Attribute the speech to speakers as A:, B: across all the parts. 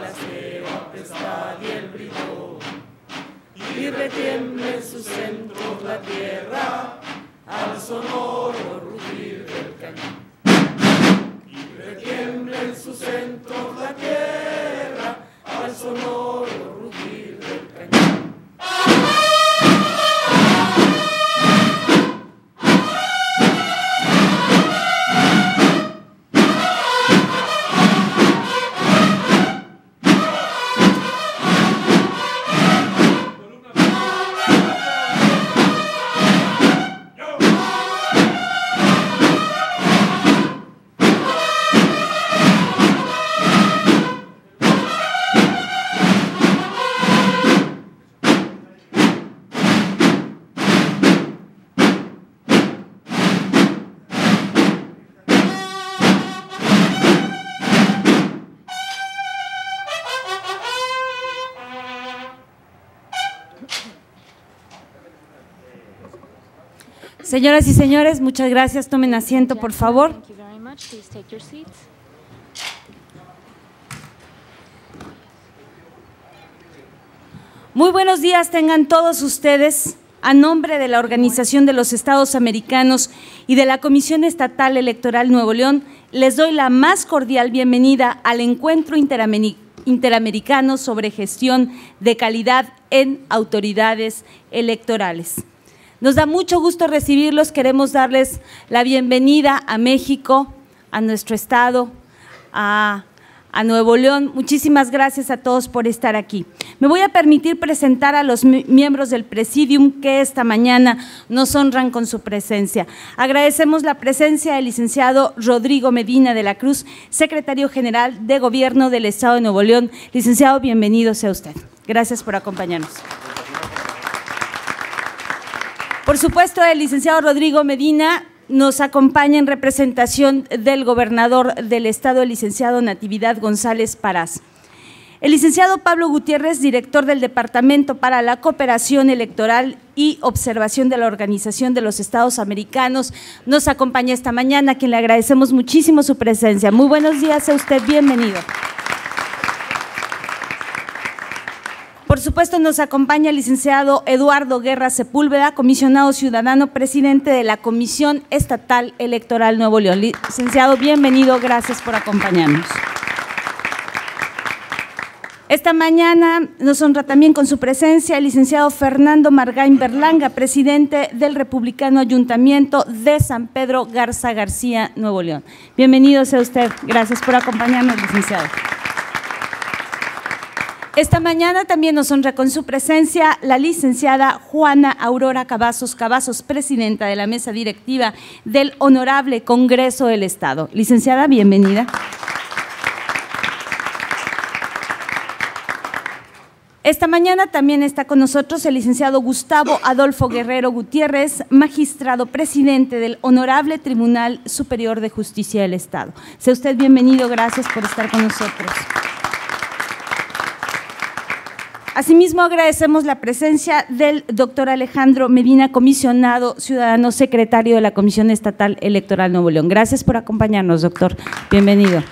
A: la ceba pesada y el brillo, y retiemble
B: en sus centros la tierra al sonoro rugir del cañón. Y retiemble en sus centros la tierra al sonoro
A: Señoras y señores, muchas gracias. Tomen asiento, por favor. Muy buenos días tengan todos ustedes. A nombre de la Organización de los Estados Americanos y de la Comisión Estatal Electoral Nuevo León, les doy la más cordial bienvenida al encuentro interamericano sobre gestión de calidad en autoridades electorales. Nos da mucho gusto recibirlos, queremos darles la bienvenida a México, a nuestro estado, a, Nuevo León. Muchísimas gracias a todos por estar aquí. Me voy a permitir presentar a los miembros del Presidium que esta mañana nos honran con su presencia. Agradecemos la presencia del licenciado Rodrigo Medina de la Cruz, secretario general de Gobierno del Estado de Nuevo León. Licenciado, bienvenido sea usted. Gracias por acompañarnos. Por supuesto, el licenciado Rodrigo Medina nos acompaña en representación del gobernador del estado, el licenciado Natividad González Parás. El licenciado Pablo Gutiérrez, director del Departamento para la Cooperación Electoral y Observación de la Organización de los Estados Americanos, nos acompaña esta mañana, a quien le agradecemos muchísimo su presencia. Muy buenos días a usted, bienvenido. Por supuesto, nos acompaña el licenciado Eduardo Guerra Sepúlveda, comisionado ciudadano, presidente de la Comisión Estatal Electoral Nuevo León. Licenciado, bienvenido, gracias por acompañarnos. Esta mañana nos honra también con su presencia el licenciado Fernando Margain Berlanga, presidente del Republicano Ayuntamiento de San Pedro Garza García, Nuevo León. Bienvenido sea usted, gracias por acompañarnos, licenciado. Esta mañana también nos honra con su presencia la licenciada Juana Aurora Cavazos Cavazos, presidenta de la mesa directiva del Honorable Congreso del Estado. Licenciada, bienvenida. Esta mañana también está con nosotros el licenciado Gustavo Adolfo Guerrero Gutiérrez, magistrado presidente del Honorable Tribunal Superior de Justicia del Estado. Sea usted bienvenido, gracias por estar con nosotros. Asimismo, agradecemos la presencia del doctor Alejandro Medina, comisionado ciudadano secretario de la Comisión Estatal Electoral Nuevo León. Gracias por acompañarnos, doctor. Bienvenido.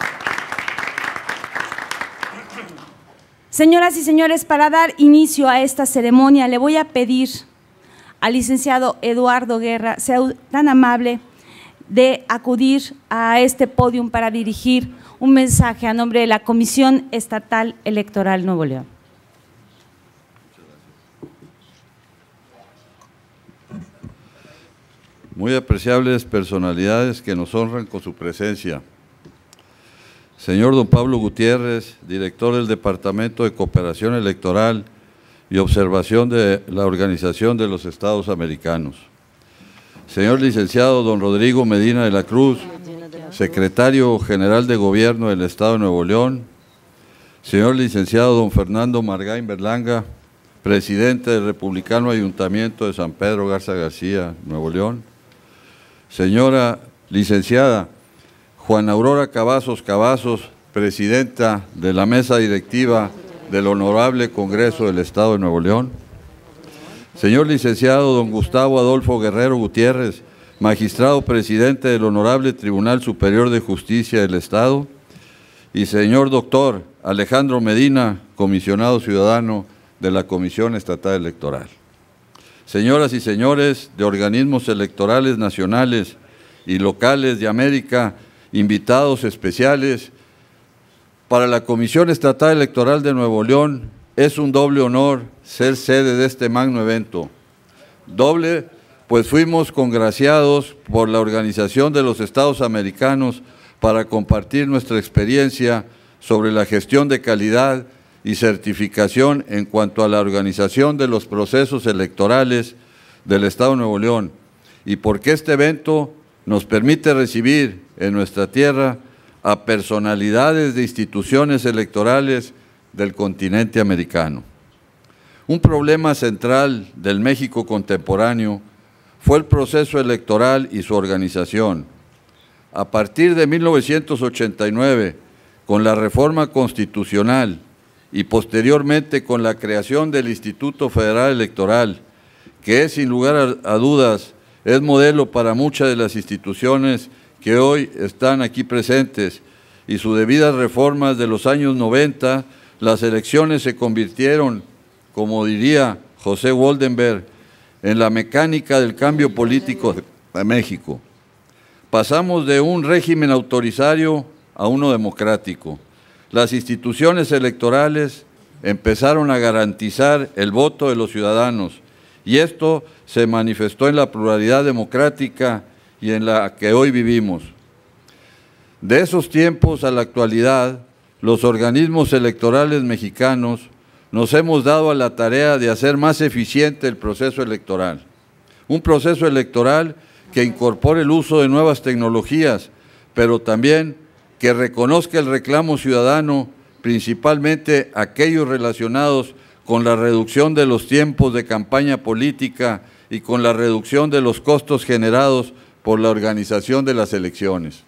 A: Señoras y señores, para dar inicio a esta ceremonia, le voy a pedir al licenciado Eduardo Guerra, sea tan amable de acudir a este podio para dirigir un mensaje a nombre de la Comisión Estatal Electoral Nuevo León.
C: muy apreciables personalidades que nos honran con su presencia. Señor don Pablo Gutiérrez, director del Departamento de Cooperación Electoral y Observación de la Organización de los Estados Americanos. Señor licenciado don Rodrigo Medina de la Cruz, secretario general de Gobierno del Estado de Nuevo León. Señor licenciado don Fernando Margain Berlanga, presidente del Republicano Ayuntamiento de San Pedro Garza García, Nuevo León señora licenciada Juan Aurora Cavazos Cavazos, presidenta de la mesa directiva del Honorable Congreso del Estado de Nuevo León. Señor licenciado don Gustavo Adolfo Guerrero Gutiérrez, magistrado presidente del Honorable Tribunal Superior de Justicia del Estado. Y señor doctor Alejandro Medina, comisionado ciudadano de la Comisión Estatal Electoral. Señoras y señores de organismos electorales nacionales y locales de América, invitados especiales, para la Comisión Estatal Electoral de Nuevo León es un doble honor ser sede de este magno evento. Doble, pues fuimos congraciados por la Organización de los Estados Americanos para compartir nuestra experiencia sobre la gestión de calidad y certificación en cuanto a la organización de los procesos electorales del Estado de Nuevo León y porque este evento nos permite recibir en nuestra tierra a personalidades de instituciones electorales del continente americano. Un problema central del México contemporáneo fue el proceso electoral y su organización. A partir de 1989, con la reforma constitucional y posteriormente con la creación del Instituto Federal Electoral, que es sin lugar a dudas es modelo para muchas de las instituciones que hoy están aquí presentes y sus debidas reformas de los años 90, las elecciones se convirtieron, como diría José Woldenberg, en la mecánica del cambio político de México. Pasamos de un régimen autoritario a uno democrático las instituciones electorales empezaron a garantizar el voto de los ciudadanos y esto se manifestó en la pluralidad democrática y en la que hoy vivimos. De esos tiempos a la actualidad, los organismos electorales mexicanos nos hemos dado a la tarea de hacer más eficiente el proceso electoral. Un proceso electoral que incorpore el uso de nuevas tecnologías, pero también que reconozca el reclamo ciudadano, principalmente aquellos relacionados con la reducción de los tiempos de campaña política y con la reducción de los costos generados por la organización de las elecciones.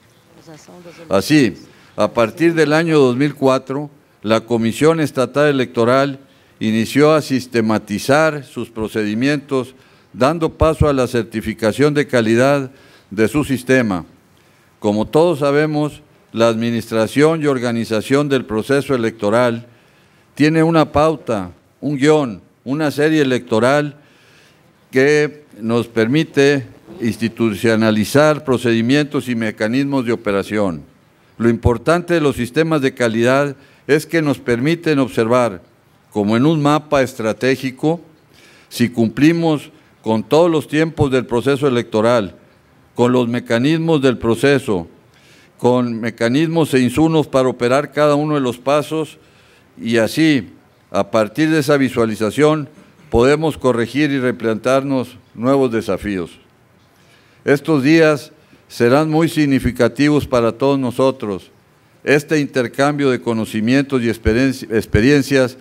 C: Así, a partir del año 2004, la Comisión Estatal Electoral inició a sistematizar sus procedimientos, dando paso a la certificación de calidad de su sistema. Como todos sabemos, la administración y organización del proceso electoral tiene una pauta, un guión, una serie electoral que nos permite institucionalizar procedimientos y mecanismos de operación. Lo importante de los sistemas de calidad es que nos permiten observar, como en un mapa estratégico, si cumplimos con todos los tiempos del proceso electoral, con los mecanismos del proceso, con mecanismos e insumos para operar cada uno de los pasos y así, a partir de esa visualización, podemos corregir y replantarnos nuevos desafíos. Estos días serán muy significativos para todos nosotros. Este intercambio de conocimientos y experiencias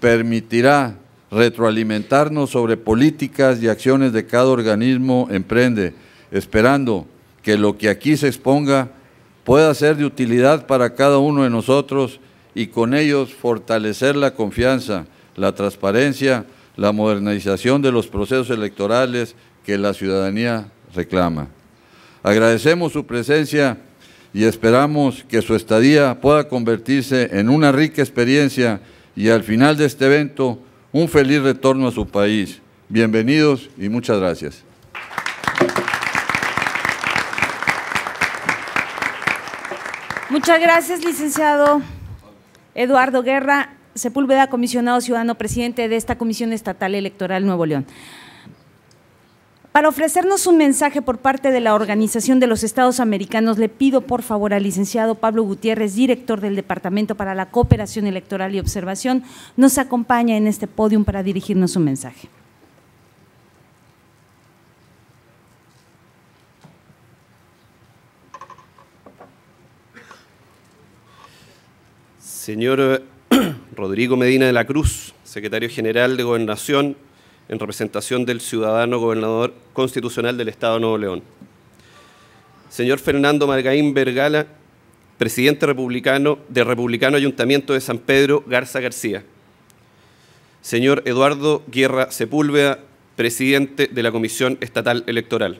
C: permitirá retroalimentarnos sobre políticas y acciones de cada organismo emprende, esperando que lo que aquí se exponga pueda ser de utilidad para cada uno de nosotros y con ellos fortalecer la confianza, la transparencia, la modernización de los procesos electorales que la ciudadanía reclama. Agradecemos su presencia y esperamos que su estadía pueda convertirse en una rica experiencia y al final de este evento un feliz retorno a su país. Bienvenidos y muchas gracias.
A: Muchas gracias, licenciado Eduardo Guerra Sepúlveda, comisionado ciudadano presidente de esta Comisión Estatal Electoral Nuevo León. Para ofrecernos un mensaje por parte de la Organización de los Estados Americanos, le pido por favor al licenciado Pablo Gutiérrez, director del Departamento para la Cooperación Electoral y Observación, nos acompaña en este podio para dirigirnos un mensaje.
D: Señor eh, Rodrigo Medina de la Cruz, secretario general de Gobernación, en representación del ciudadano gobernador constitucional del Estado de Nuevo León. Señor Fernando Margaín Vergala, presidente republicano del Republicano Ayuntamiento de San Pedro Garza García. Señor Eduardo Guerra Sepúlveda, presidente de la Comisión Estatal Electoral.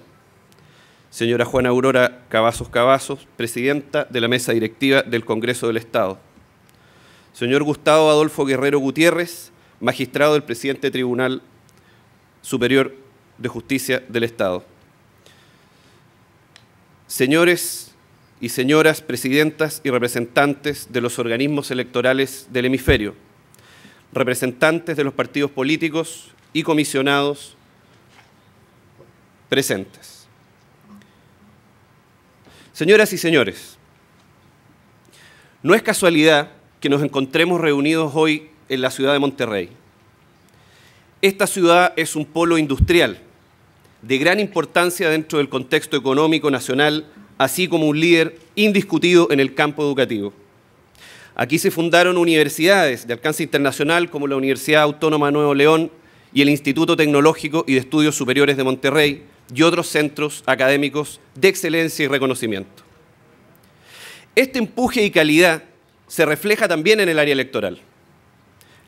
D: Señora Juana Aurora Cavazos Cavazos, presidenta de la Mesa Directiva del Congreso del Estado Señor Gustavo Adolfo Guerrero Gutiérrez, magistrado del presidente Tribunal Superior de Justicia del Estado. Señores y señoras presidentas y representantes de los organismos electorales del hemisferio, representantes de los partidos políticos y comisionados presentes. Señoras y señores, no es casualidad nos encontremos reunidos hoy en la ciudad de Monterrey. Esta ciudad es un polo industrial de gran importancia dentro del contexto económico nacional, así como un líder indiscutido en el campo educativo. Aquí se fundaron universidades de alcance internacional como la Universidad Autónoma de Nuevo León y el Instituto Tecnológico y de Estudios Superiores de Monterrey y otros centros académicos de excelencia y reconocimiento. Este empuje y calidad se refleja también en el área electoral.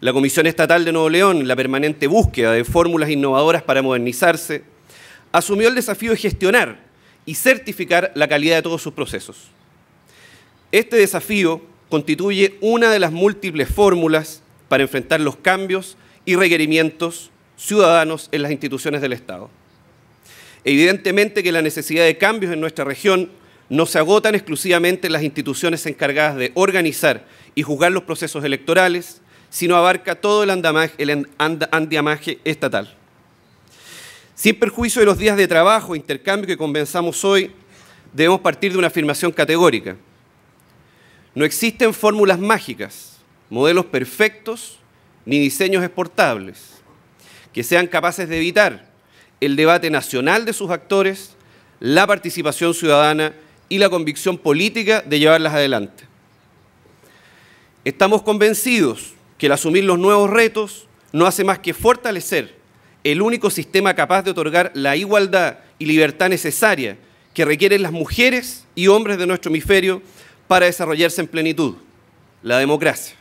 D: La Comisión Estatal de Nuevo León, en la permanente búsqueda de fórmulas innovadoras para modernizarse, asumió el desafío de gestionar y certificar la calidad de todos sus procesos. Este desafío constituye una de las múltiples fórmulas para enfrentar los cambios y requerimientos ciudadanos en las instituciones del Estado. Evidentemente que la necesidad de cambios en nuestra región no se agotan exclusivamente las instituciones encargadas de organizar y juzgar los procesos electorales, sino abarca todo el andamaje, estatal. Sin perjuicio de los días de trabajo e intercambio que convenzamos hoy, debemos partir de una afirmación categórica. No existen fórmulas mágicas, modelos perfectos ni diseños exportables que sean capaces de evitar el debate nacional de sus actores, la participación ciudadana y la convicción política de llevarlas adelante. Estamos convencidos que el asumir los nuevos retos no hace más que fortalecer el único sistema capaz de otorgar la igualdad y libertad necesaria que requieren las mujeres y hombres de nuestro hemisferio para desarrollarse en plenitud, la democracia.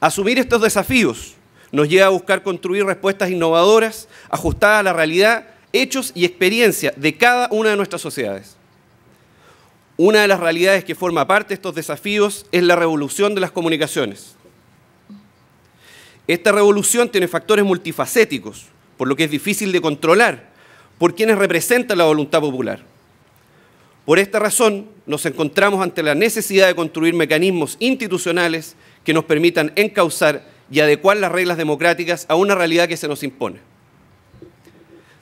D: Asumir estos desafíos nos lleva a buscar construir respuestas innovadoras, ajustadas a la realidad, hechos y experiencia de cada una de nuestras sociedades. Una de las realidades que forma parte de estos desafíos es la revolución de las comunicaciones. Esta revolución tiene factores multifacéticos, por lo que es difícil de controlar por quienes representan la voluntad popular. Por esta razón, nos encontramos ante la necesidad de construir mecanismos institucionales que nos permitan encauzar y adecuar las reglas democráticas a una realidad que se nos impone.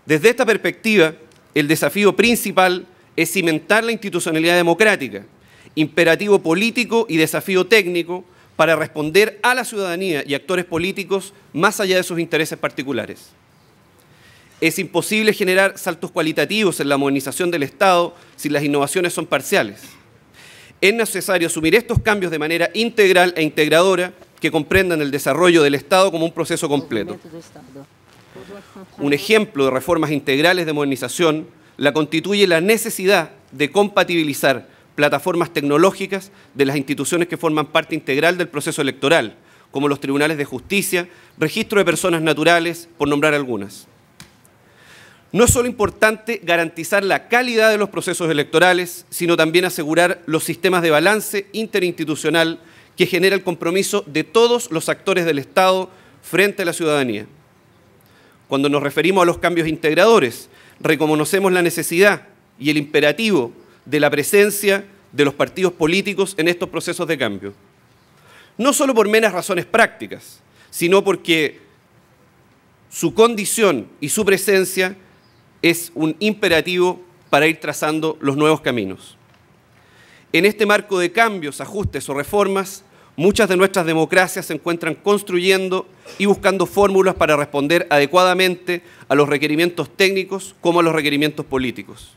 D: Desde esta perspectiva, el desafío principal es cimentar la institucionalidad democrática, imperativo político y desafío técnico para responder a la ciudadanía y actores políticos más allá de sus intereses particulares. Es imposible generar saltos cualitativos en la modernización del Estado si las innovaciones son parciales. Es necesario asumir estos cambios de manera integral e integradora que comprendan el desarrollo del Estado como un proceso completo. Un ejemplo de reformas integrales de modernización la constituye la necesidad de compatibilizar plataformas tecnológicas de las instituciones que forman parte integral del proceso electoral, como los tribunales de justicia, registro de personas naturales, por nombrar algunas. No es solo importante garantizar la calidad de los procesos electorales, sino también asegurar los sistemas de balance interinstitucional que genera el compromiso de todos los actores del Estado frente a la ciudadanía. Cuando nos referimos a los cambios integradores, reconocemos la necesidad y el imperativo de la presencia de los partidos políticos en estos procesos de cambio. No solo por menos razones prácticas, sino porque su condición y su presencia es un imperativo para ir trazando los nuevos caminos. En este marco de cambios, ajustes o reformas, Muchas de nuestras democracias se encuentran construyendo y buscando fórmulas para responder adecuadamente a los requerimientos técnicos como a los requerimientos políticos.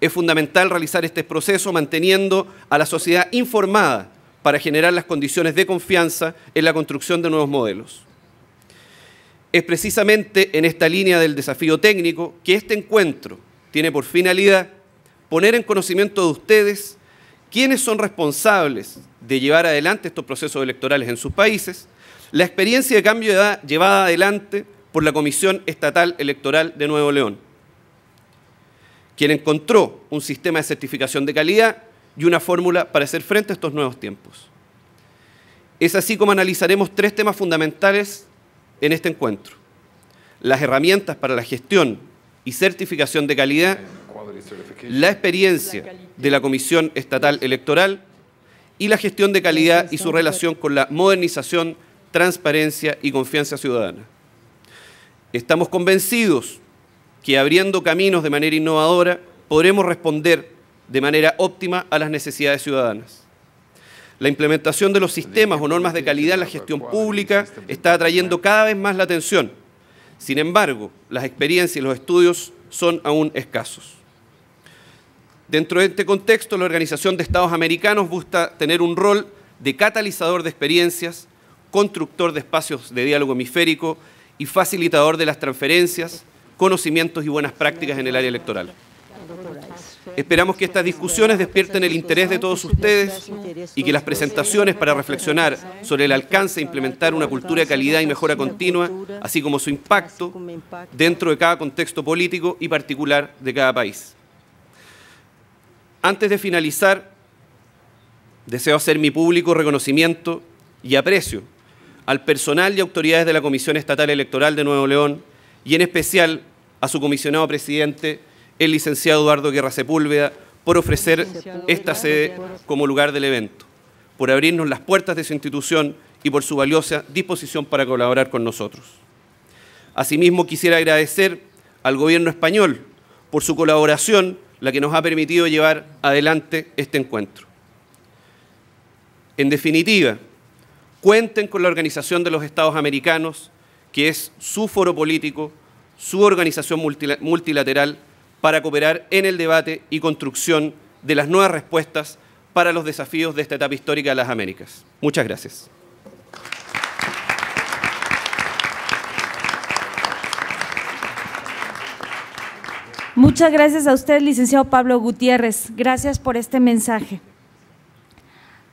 D: Es fundamental realizar este proceso manteniendo a la sociedad informada para generar las condiciones de confianza en la construcción de nuevos modelos. Es precisamente en esta línea del desafío técnico que este encuentro tiene por finalidad poner en conocimiento de ustedes quienes son responsables de llevar adelante estos procesos electorales en sus países, la experiencia de cambio de edad llevada adelante por la Comisión Estatal Electoral de Nuevo León, quien encontró un sistema de certificación de calidad y una fórmula para hacer frente a estos nuevos tiempos. Es así como analizaremos tres temas fundamentales en este encuentro. Las herramientas para la gestión y certificación de calidad, la experiencia de la Comisión Estatal Electoral y la gestión de calidad y su relación con la modernización, transparencia y confianza ciudadana. Estamos convencidos que abriendo caminos de manera innovadora podremos responder de manera óptima a las necesidades ciudadanas. La implementación de los sistemas o normas de calidad en la gestión pública está atrayendo cada vez más la atención. Sin embargo, las experiencias y los estudios son aún escasos. Dentro de este contexto, la Organización de Estados Americanos busca tener un rol de catalizador de experiencias, constructor de espacios de diálogo hemisférico y facilitador de las transferencias, conocimientos y buenas prácticas en el área electoral. Esperamos que estas discusiones despierten el interés de todos ustedes y que las presentaciones para reflexionar sobre el alcance e implementar una cultura de calidad y mejora continua, así como su impacto dentro de cada contexto político y particular de cada país. Antes de finalizar, deseo hacer mi público reconocimiento y aprecio al personal y autoridades de la Comisión Estatal Electoral de Nuevo León y en especial a su comisionado presidente, el licenciado Eduardo Guerra Sepúlveda, por ofrecer esta sede como lugar del evento, por abrirnos las puertas de su institución y por su valiosa disposición para colaborar con nosotros. Asimismo, quisiera agradecer al gobierno español por su colaboración la que nos ha permitido llevar adelante este encuentro. En definitiva, cuenten con la Organización de los Estados Americanos, que es su foro político, su organización multilateral, para cooperar en el debate y construcción de las nuevas respuestas para los desafíos de esta etapa histórica de las Américas. Muchas gracias.
A: Muchas gracias a usted, licenciado Pablo Gutiérrez. Gracias por este mensaje.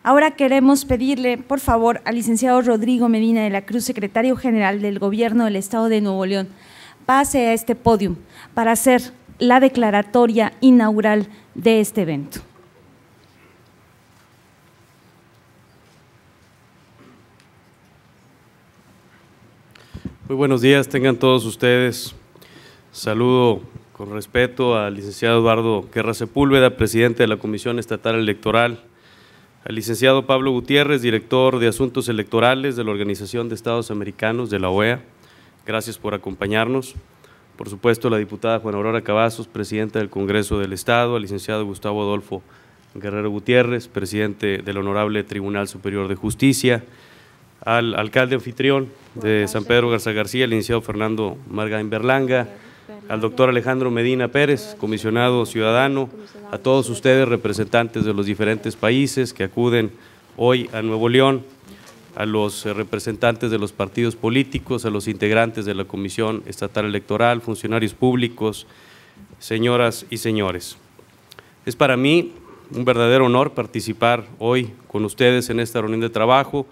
A: Ahora queremos pedirle, por favor, al licenciado Rodrigo Medina de la Cruz, secretario general del Gobierno del Estado de Nuevo León, pase a este podio para hacer la declaratoria inaugural de este evento.
B: Muy buenos días, tengan todos ustedes. Saludo con respeto al licenciado Eduardo Guerra Sepúlveda, presidente de la Comisión Estatal Electoral, al licenciado Pablo Gutiérrez, director de Asuntos Electorales de la Organización de Estados Americanos de la OEA, gracias por acompañarnos. Por supuesto, la diputada Juana Aurora Cavazos, presidenta del Congreso del Estado, al licenciado Gustavo Adolfo Guerrero Gutiérrez, presidente del Honorable Tribunal Superior de Justicia, al alcalde anfitrión de San Pedro Garza García, el licenciado Fernando Margain Berlanga, al doctor Alejandro Medina Pérez, comisionado ciudadano, a todos ustedes representantes de los diferentes países que acuden hoy a Nuevo León, a los eh, representantes de los partidos políticos, a los integrantes de la Comisión Estatal Electoral, funcionarios públicos, señoras y señores. Es para mí un verdadero honor participar hoy con ustedes en esta reunión de trabajo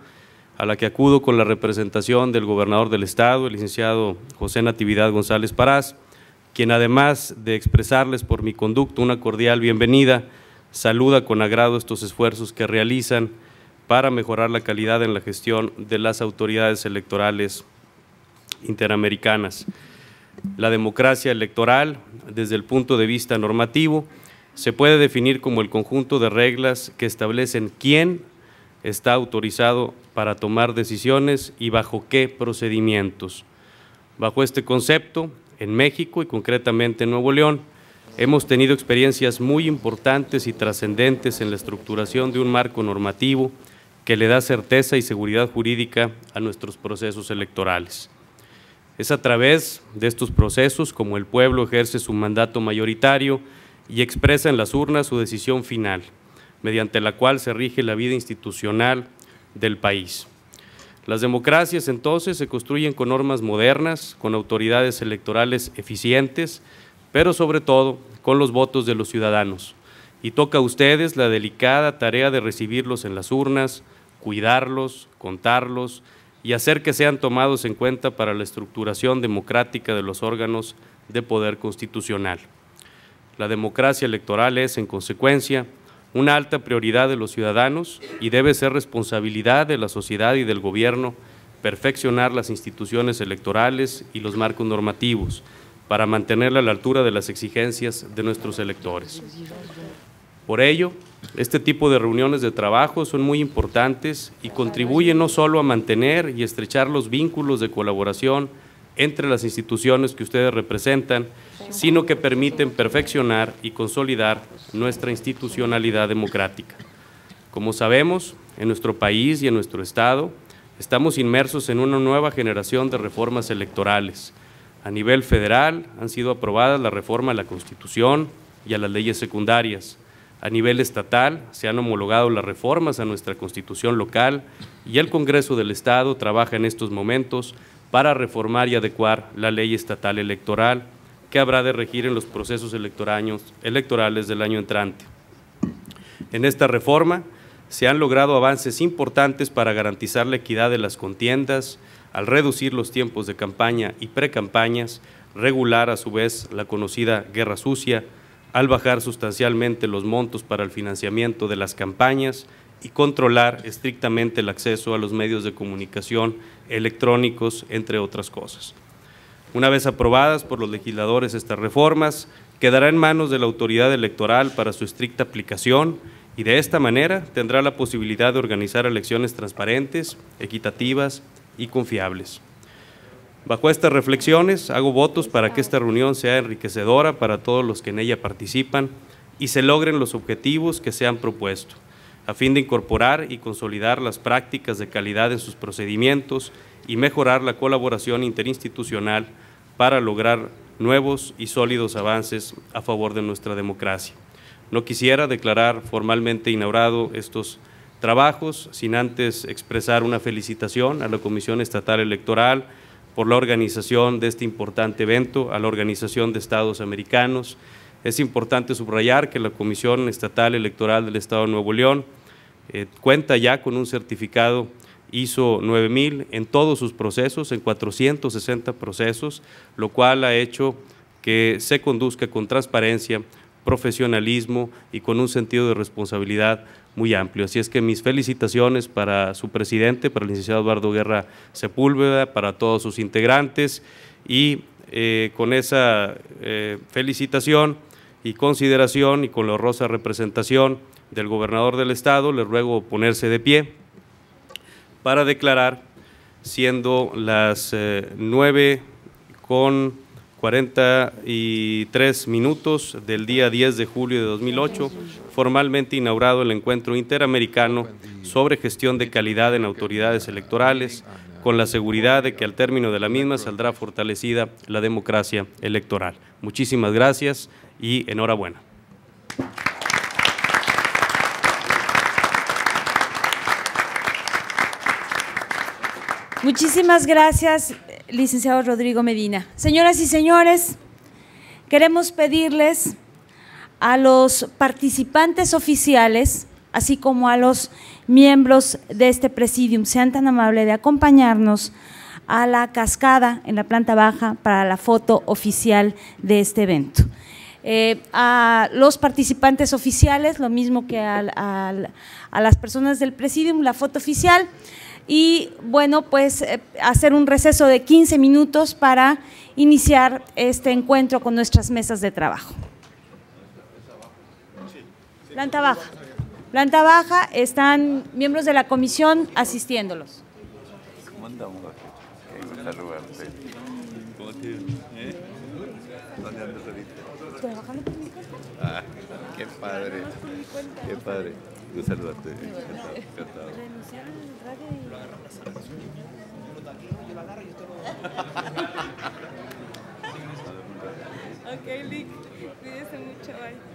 B: a la que acudo con la representación del gobernador del estado, el licenciado José Natividad González Parás, quien además de expresarles por mi conducto una cordial bienvenida, saluda con agrado estos esfuerzos que realizan para mejorar la calidad en la gestión de las autoridades electorales interamericanas. La democracia electoral, desde el punto de vista normativo, se puede definir como el conjunto de reglas que establecen quién está autorizado para tomar decisiones y bajo qué procedimientos. Bajo este concepto, en México y concretamente en Nuevo León, hemos tenido experiencias muy importantes y trascendentes en la estructuración de un marco normativo que le da certeza y seguridad jurídica a nuestros procesos electorales. Es a través de estos procesos como el pueblo ejerce su mandato mayoritario y expresa en las urnas su decisión final mediante la cual se rige la vida institucional del país. Las democracias entonces se construyen con normas modernas, con autoridades electorales eficientes, pero sobre todo con los votos de los ciudadanos. Y toca a ustedes la delicada tarea de recibirlos en las urnas, cuidarlos, contarlos y hacer que sean tomados en cuenta para la estructuración democrática de los órganos de poder constitucional. La democracia electoral es, en consecuencia, una alta prioridad de los ciudadanos y debe ser responsabilidad de la sociedad y del gobierno perfeccionar las instituciones electorales y los marcos normativos para mantenerla a la altura de las exigencias de nuestros electores. Por ello, este tipo de reuniones de trabajo son muy importantes y contribuyen no solo a mantener y estrechar los vínculos de colaboración entre las instituciones que ustedes representan, sino que permiten perfeccionar y consolidar nuestra institucionalidad democrática. Como sabemos, en nuestro país y en nuestro Estado estamos inmersos en una nueva generación de reformas electorales. A nivel federal han sido aprobadas la reforma a la Constitución y a las leyes secundarias. A nivel estatal se han homologado las reformas a nuestra Constitución local y el Congreso del Estado trabaja en estos momentos para reformar y adecuar la ley estatal electoral que habrá de regir en los procesos electorales del año entrante. En esta reforma se han logrado avances importantes para garantizar la equidad de las contiendas, al reducir los tiempos de campaña y precampañas, regular a su vez la conocida guerra sucia, al bajar sustancialmente los montos para el financiamiento de las campañas y controlar estrictamente el acceso a los medios de comunicación electrónicos, entre otras cosas. Una vez aprobadas por los legisladores estas reformas, quedará en manos de la autoridad electoral para su estricta aplicación y de esta manera tendrá la posibilidad de organizar elecciones transparentes, equitativas y confiables. Bajo estas reflexiones, hago votos para que esta reunión sea enriquecedora para todos los que en ella participan y se logren los objetivos que se han propuesto, a fin de incorporar y consolidar las prácticas de calidad en sus procedimientos y mejorar la colaboración interinstitucional para lograr nuevos y sólidos avances a favor de nuestra democracia. No quisiera declarar formalmente inaugurado estos trabajos sin antes expresar una felicitación a la Comisión Estatal Electoral por la organización de este importante evento, a la Organización de Estados Americanos. Es importante subrayar que la Comisión Estatal Electoral del Estado de Nuevo León eh, cuenta ya con un certificado hizo 9.000 en todos sus procesos, en 460 procesos, lo cual ha hecho que se conduzca con transparencia, profesionalismo y con un sentido de responsabilidad muy amplio. Así es que mis felicitaciones para su presidente, para el licenciado Eduardo Guerra Sepúlveda, para todos sus integrantes y eh, con esa eh, felicitación y consideración y con la honrosa representación del gobernador del estado, le ruego ponerse de pie para declarar, siendo las 9 eh, con 43 minutos del día 10 de julio de 2008, formalmente inaugurado el encuentro interamericano sobre gestión de calidad en autoridades electorales, con la seguridad de que al término de la misma saldrá fortalecida la democracia electoral. Muchísimas gracias y enhorabuena.
A: Muchísimas gracias, licenciado Rodrigo Medina. Señoras y señores, queremos pedirles a los participantes oficiales, así como a los miembros de este presidium, sean tan amables de acompañarnos a la cascada en la planta baja para la foto oficial de este evento. Eh, a los participantes oficiales, lo mismo que a las personas del presidium, la foto oficial y bueno, pues eh, hacer un receso de 15 minutos para iniciar este encuentro con nuestras mesas de trabajo. Planta baja. Planta baja están miembros de la comisión asistiéndolos.
C: Ah, qué padre,
D: qué padre.
B: Un ok, Lick, cuídese mucho, bye.